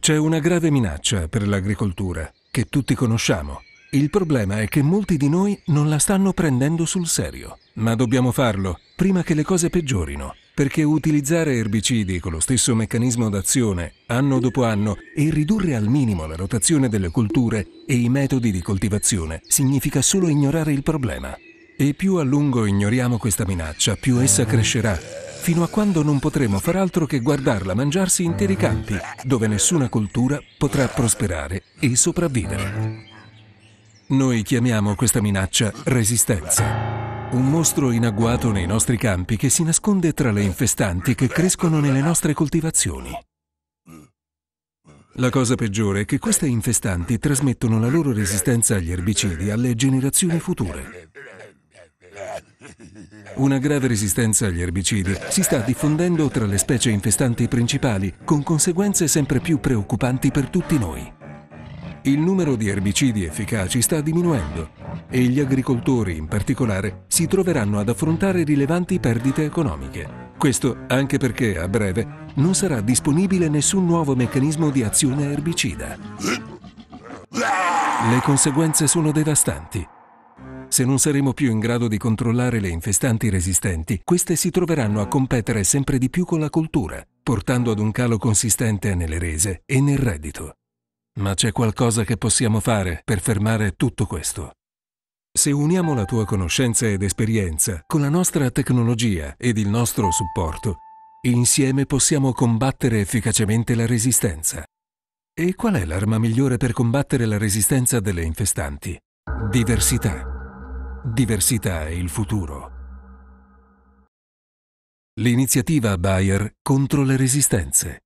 C'è una grave minaccia per l'agricoltura, che tutti conosciamo. Il problema è che molti di noi non la stanno prendendo sul serio. Ma dobbiamo farlo prima che le cose peggiorino, perché utilizzare erbicidi con lo stesso meccanismo d'azione anno dopo anno e ridurre al minimo la rotazione delle colture e i metodi di coltivazione significa solo ignorare il problema. E più a lungo ignoriamo questa minaccia, più essa crescerà, fino a quando non potremo far altro che guardarla mangiarsi interi campi, dove nessuna cultura potrà prosperare e sopravvivere. Noi chiamiamo questa minaccia resistenza. Un mostro in agguato nei nostri campi che si nasconde tra le infestanti che crescono nelle nostre coltivazioni. La cosa peggiore è che queste infestanti trasmettono la loro resistenza agli erbicidi alle generazioni future. Una grave resistenza agli erbicidi si sta diffondendo tra le specie infestanti principali, con conseguenze sempre più preoccupanti per tutti noi. Il numero di erbicidi efficaci sta diminuendo e gli agricoltori in particolare si troveranno ad affrontare rilevanti perdite economiche. Questo anche perché a breve non sarà disponibile nessun nuovo meccanismo di azione erbicida. Le conseguenze sono devastanti se non saremo più in grado di controllare le infestanti resistenti, queste si troveranno a competere sempre di più con la cultura, portando ad un calo consistente nelle rese e nel reddito. Ma c'è qualcosa che possiamo fare per fermare tutto questo. Se uniamo la tua conoscenza ed esperienza con la nostra tecnologia ed il nostro supporto, insieme possiamo combattere efficacemente la resistenza. E qual è l'arma migliore per combattere la resistenza delle infestanti? Diversità. Diversità e il futuro. L'iniziativa Bayer contro le resistenze.